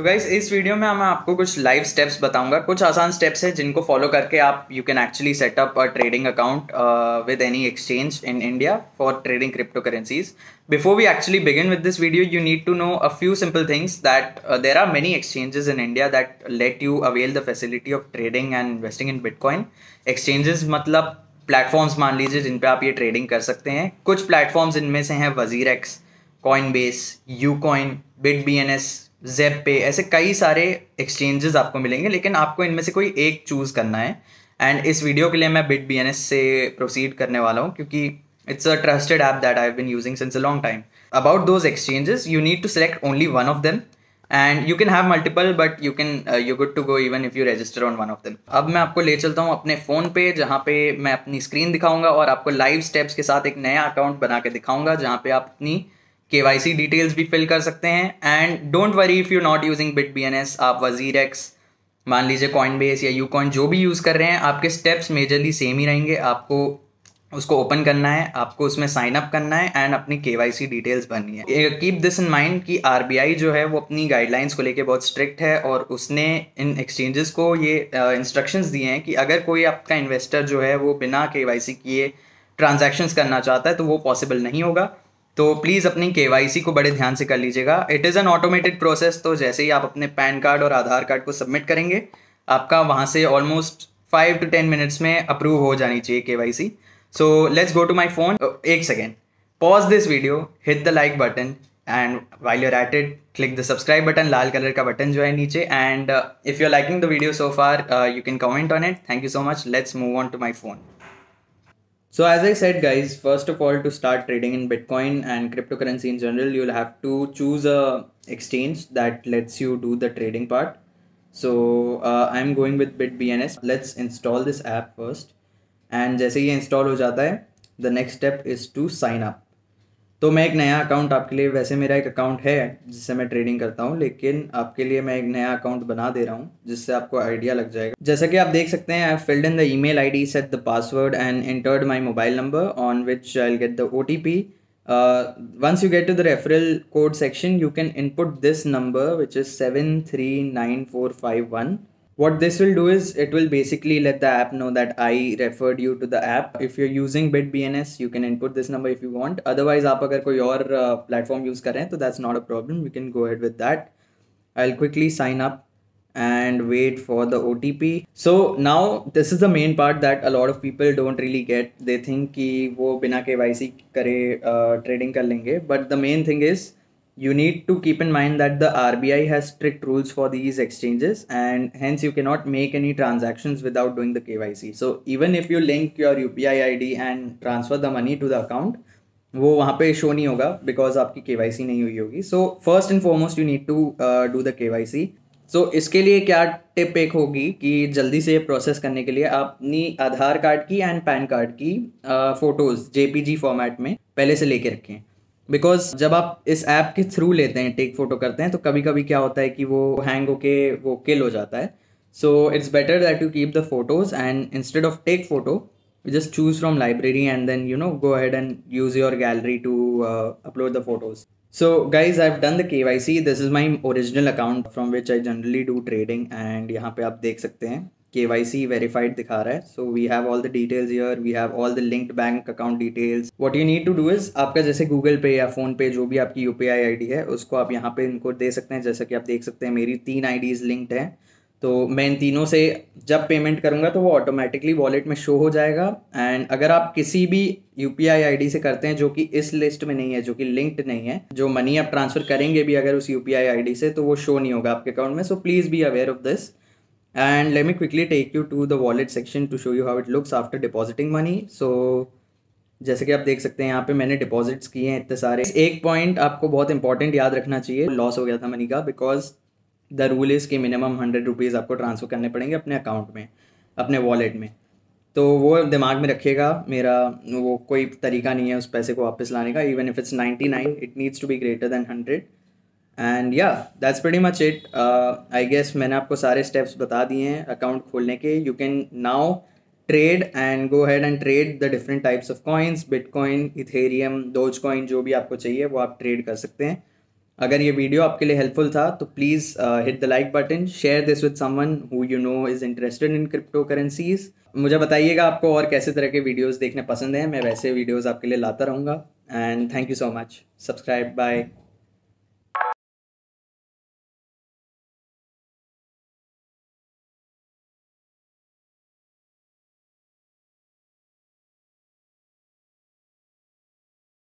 तो गाइज इस वीडियो में मैं आपको कुछ लाइव स्टेप्स बताऊंगा कुछ आसान स्टेप्स हैं जिनको फॉलो करके आप you can actually set up a trading account with any exchange in India for trading cryptocurrencies before we actually begin with this video you need to know a few simple things that there are many exchanges in India that let you avail the facility of trading and investing in bitcoin exchanges मतलब platforms मान लीजिए जिन पे आप ये trading कर सकते हैं कुछ प्लेटफॉर्म्स इनमें से हैं WazirX Coinbase U coin bit B N S Zebpay ऐसे कई सारे एक्सचेंजेस आपको मिलेंगे लेकिन आपको इनमें से कोई एक चूज़ करना है एंड इस वीडियो के लिए मैं बिट बी से प्रोसीड करने वाला हूँ क्योंकि it's a trusted app that I been using since a long time about those exchanges you need to select only one of them and you can have multiple but you can you good to go even if you register on one of them अब मैं आपको ले चलता हूँ अपने phone पे जहाँ पे मैं अपनी स्क्रीन दिखाऊंगा और आपको लाइव स्टेप्स के साथ एक नया अकाउंट बना के दिखाऊंगा जहाँ पे आप अपनी के डिटेल्स भी फिल कर सकते हैं and don't worry if you not using bit B आप एक्स मान लीजिए कॉइन बेस या यू कॉइन जो भी यूज़ कर रहे हैं आपके स्टेप्स मेजरली सेम ही रहेंगे आपको उसको ओपन करना है आपको उसमें साइन अप करना है एंड अपनी के डिटेल्स भरनी है कीप दिस इन माइंड कि आर जो है वो अपनी गाइडलाइंस को लेके बहुत स्ट्रिक्ट है और उसने इन एक्सचेंजेस को ये इंस्ट्रक्शंस दिए हैं कि अगर कोई आपका इन्वेस्टर जो है वो बिना के किए ट्रांजेक्शन्स करना चाहता है तो वो पॉसिबल नहीं होगा तो प्लीज़ अपनी के को बड़े ध्यान से कर लीजिएगा it is an automated process तो जैसे ही आप अपने पैन कार्ड और आधार कार्ड को सबमिट करेंगे आपका वहाँ से almost five to ten minutes में अप्रूव हो जानी चाहिए K Y C so let's go to my phone एक second pause this video hit the like button and while you're at it click the subscribe button लाल colour का button जो है नीचे and if you are liking the video so far you can comment on it thank you so much let's move on to my phone So as I said guys, first of all to start trading in Bitcoin and cryptocurrency in general, you'll have to choose a exchange that lets you do the trading part. So uh, I'm going with BitBNS. Let's install this app first. And as ही install हो जाता the next step is to sign up. तो मैं एक नया account आपके लिए वैसे मेरा एक अकाउंट है जिससे मैं ट्रेडिंग करता हूँ लेकिन आपके लिए मैं एक नया अकाउंट बना दे रहा हूँ जिससे आपको आइडिया लग जाएगा जैसा कि आप देख सकते हैं I filled in the email I D set the password and entered my mobile number on which I get the O T P referral code section you can input this number which is seven three nine four five one what this will do is it will basically let the app know that I referred you to the app. If you're using BitBNS, you can input this number if you want. Otherwise, आप अगर कोई और uh, platform use कर So that's not a problem. You can go ahead with that. I'll quickly sign up and wait for the OTP. So now this is the main part that a lot of people don't really get. They think कि वो बिना KYC करे uh, trading कर But the main thing is you need to keep in mind that the RBI has strict rules for these exchanges and hence you cannot make any transactions without doing the KYC. So even if you link your UPI ID and transfer the money to the account, वो वहाँ पे show नहीं होगा because आपकी के नहीं हुई होगी so first and foremost you need to do the K so इसके लिए क्या टिप एक होगी कि जल्दी से प्रोसेस करने के लिए आप अपनी आधार कार्ड की एंड पैन कार्ड की फ़ोटोज़ जे फॉर्मेट में पहले से लेके रखें बिकॉज जब आप इस ऐप के थ्रू लेते हैं टेक फोटो करते हैं तो कभी कभी क्या होता है कि वो हैंग होके वो किल हो जाता है so it's better that you keep the photos and instead of take photo just choose from library and then you know go head and use your gallery to upload the photos so guys I've done the K Y C this is my original account from which I generally do trading and यहाँ पे आप देख सकते हैं के Y सी verified दिखा रहा है so we have all the details yeah we have all the linked bank account details what you need to do is आपका जैसे गूगल पे या फोन पे जो भी आपकी U P I I D है उसको आप यहाँ पे इनको दे सकते हैं जैसा कि आप देख सकते हैं मेरी तीन आई डीज लिंक्ड हैं तो मैं इन तीनों से जब पेमेंट करूँगा तो वो ऑटोमेटिकली वॉलेट में शो हो जाएगा एंड अगर आप किसी भी U P I I D से करते हैं जो कि इस लिस्ट में नहीं है जो कि लिंक्ड नहीं है जो मनी आप ट्रांसफ़र करेंगे भी अगर उस U P I I D से तो वो शो नहीं होगा आपके अकाउंट में so please be aware of this and let me quickly take you to the wallet section to show you how it looks after depositing money so जैसे कि आप देख सकते हैं यहाँ पे मैंने डिपॉजिट्स किए हैं इतने सारे एक पॉइंट आपको बहुत इंपॉर्टेंट याद रखना चाहिए लॉस हो गया था मनी का बिकॉज द रूल इज़ कि मिनिमम हंड्रेड रुपीज़ आपको ट्रांसफ़र करने पड़ेंगे अपने अकाउंट में अपने वॉलेट में तो वो दिमाग में रखिएगा मेरा वो कोई तरीका नहीं है उस पैसे को वापस लाने का even if it's ninety nine it needs to be greater than hundred and या that's very much it I guess मैंने आपको सारे स्टेप्स बता दिए हैं अकाउंट खोलने के you can now trade and go head and trade the different types of coins bitcoin ethereum Dogecoin जो भी आपको चाहिए वो आप ट्रेड कर सकते हैं अगर ये वीडियो आपके लिए हेल्पफुल था तो please hit the like button share this with someone who you know is interested in cryptocurrencies मुझे बताइएगा आपको और कैसे तरह के वीडियोस देखने पसंद हैं मैं वैसे वीडियोस आपके लिए लाता रहूँगा and thank you so much subscribe bye